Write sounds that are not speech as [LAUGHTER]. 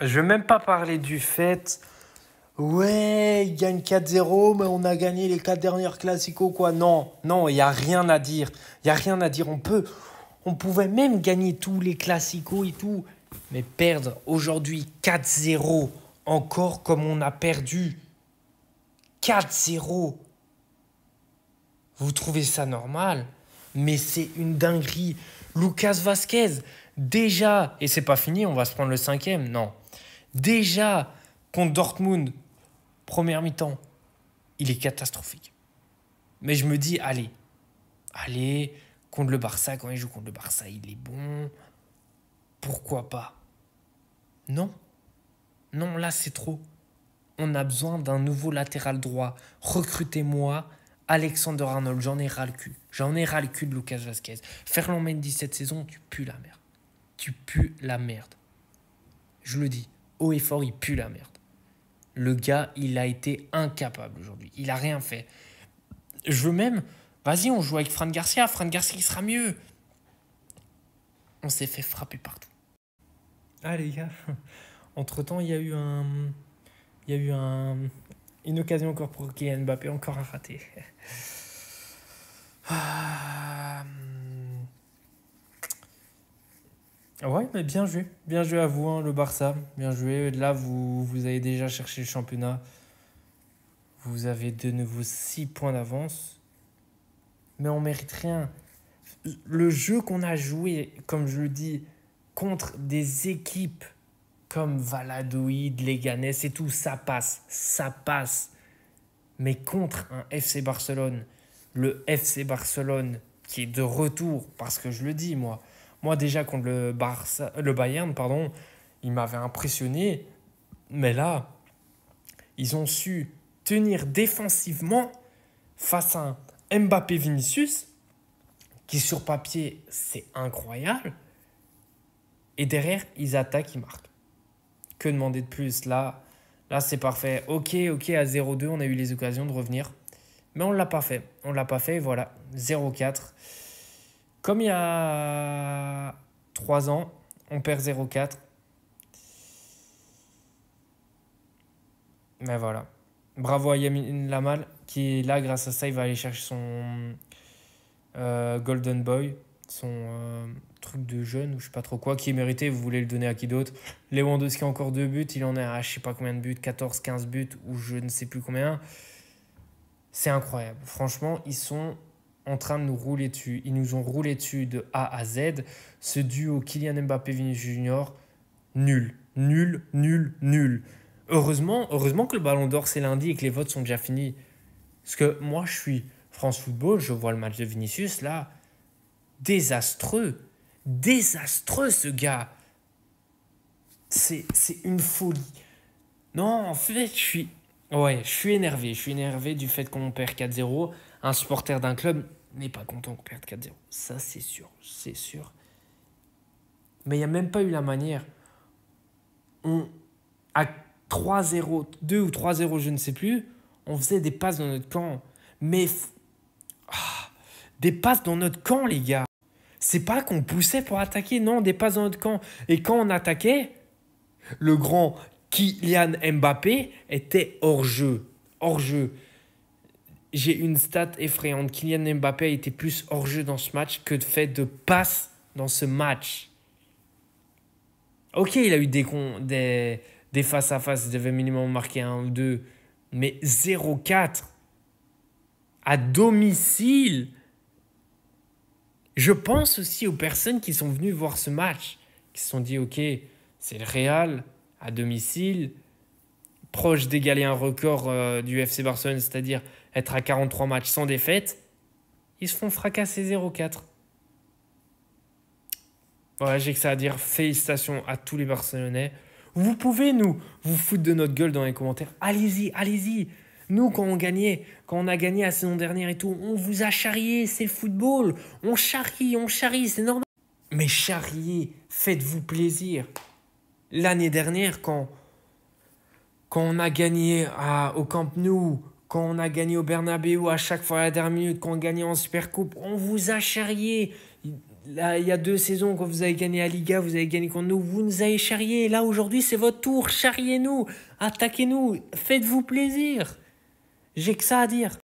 Je vais même pas parler du fait. Ouais, il gagne 4-0, mais on a gagné les quatre dernières classiques quoi. Non, non, il n'y a rien à dire. Il n'y a rien à dire. On peut. On pouvait même gagner tous les classiques et tout. Mais perdre aujourd'hui 4-0, encore comme on a perdu 4-0. Vous trouvez ça normal Mais c'est une dinguerie. Lucas Vasquez, déjà, et c'est pas fini, on va se prendre le cinquième. Non, Déjà, contre Dortmund, première mi-temps, il est catastrophique. Mais je me dis, allez, allez, contre le Barça, quand il joue contre le Barça, il est bon. Pourquoi pas Non. Non, là, c'est trop. On a besoin d'un nouveau latéral droit. Recrutez-moi. Alexander Arnold, j'en ai ras le cul. J'en ai ras le cul de Lucas Vasquez. Ferland Mendy cette saison, tu pues la merde. Tu pues la merde. Je le dis haut et fort, il pue la merde. Le gars, il a été incapable aujourd'hui. Il a rien fait. Je veux même, vas-y, on joue avec Fran Garcia. Fran Garcia, il sera mieux. On s'est fait frapper partout. Ah les gars, [LAUGHS] entre temps, il y a eu un, il y a eu un, une occasion encore pour Kylian Mbappé, encore un raté. [LAUGHS] Ah. Ouais, mais bien joué. Bien joué à vous, hein, le Barça. Bien joué. Là, vous, vous avez déjà cherché le championnat. Vous avez de nouveau 6 points d'avance. Mais on mérite rien. Le jeu qu'on a joué, comme je le dis, contre des équipes comme Valladolid, Leganés et tout, ça passe. Ça passe. Mais contre un FC Barcelone, le FC Barcelone qui est de retour, parce que je le dis, moi moi, déjà, contre le, Barça, le Bayern, pardon, il m'avait impressionné. Mais là, ils ont su tenir défensivement face à Mbappé Vinicius, qui sur papier, c'est incroyable. Et derrière, ils attaquent, ils marquent. Que demander de plus Là, là c'est parfait. Ok, ok, à 0-2, on a eu les occasions de revenir. Mais on ne l'a pas fait. On ne l'a pas fait, voilà. 0-4. Comme il y a 3 ans, on perd 0-4. Mais voilà. Bravo à Yamin Lamal qui, est là, grâce à ça, il va aller chercher son euh, Golden Boy, son euh, truc de jeune ou je sais pas trop quoi, qui est mérité. Vous voulez le donner à qui d'autre Lewandowski a encore deux buts. Il en a à je sais pas combien de buts, 14, 15 buts ou je ne sais plus combien. C'est incroyable. Franchement, ils sont en train de nous rouler dessus. Ils nous ont roulé dessus de A à Z. Ce duo Kylian Mbappé-Vinicius Junior, nul, nul, nul, nul. Heureusement, heureusement que le Ballon d'Or c'est lundi et que les votes sont déjà finis. Parce que moi je suis France Football, je vois le match de Vinicius là, désastreux, désastreux ce gars. C'est une folie. Non, en fait, je suis Ouais, je suis énervé. Je suis énervé du fait qu'on perd 4-0. Un supporter d'un club n'est pas content qu'on perde 4-0. Ça, c'est sûr. C'est sûr. Mais il n'y a même pas eu la manière. On, à 3-0, 2 ou 3-0, je ne sais plus, on faisait des passes dans notre camp. Mais. Ah, des passes dans notre camp, les gars. C'est pas qu'on poussait pour attaquer, non, des passes dans notre camp. Et quand on attaquait, le grand Kylian Mbappé était hors jeu. Hors jeu. J'ai une stat effrayante. Kylian Mbappé a été plus hors jeu dans ce match que de fait de passe dans ce match. Ok, il a eu des, des, des face à face, il devait minimum marquer un ou deux, mais 0-4 à domicile. Je pense aussi aux personnes qui sont venues voir ce match, qui se sont dit ok, c'est le Real, à domicile, proche d'égaler un record euh, du FC Barcelone, c'est-à-dire être à 43 matchs sans défaite, ils se font fracasser 0-4. Voilà, j'ai que ça à dire. Félicitations à tous les Barcelonais. Vous pouvez nous vous foutre de notre gueule dans les commentaires. Allez-y, allez-y. Nous, quand on gagnait, quand on a gagné la saison dernière et tout, on vous a charrié, c'est le football. On charrie, on charrie, c'est normal. Mais charriez, faites-vous plaisir l'année dernière, quand, quand on a gagné à, au Camp Nou, quand on a gagné au Bernabeu à chaque fois à la dernière minute, quand on gagnait en Supercoupe, on vous a charrié. Là, il y a deux saisons, quand vous avez gagné à Liga, vous avez gagné contre nous, vous nous avez charrié. Là, aujourd'hui, c'est votre tour. Charriez-nous, attaquez-nous, faites-vous plaisir. J'ai que ça à dire.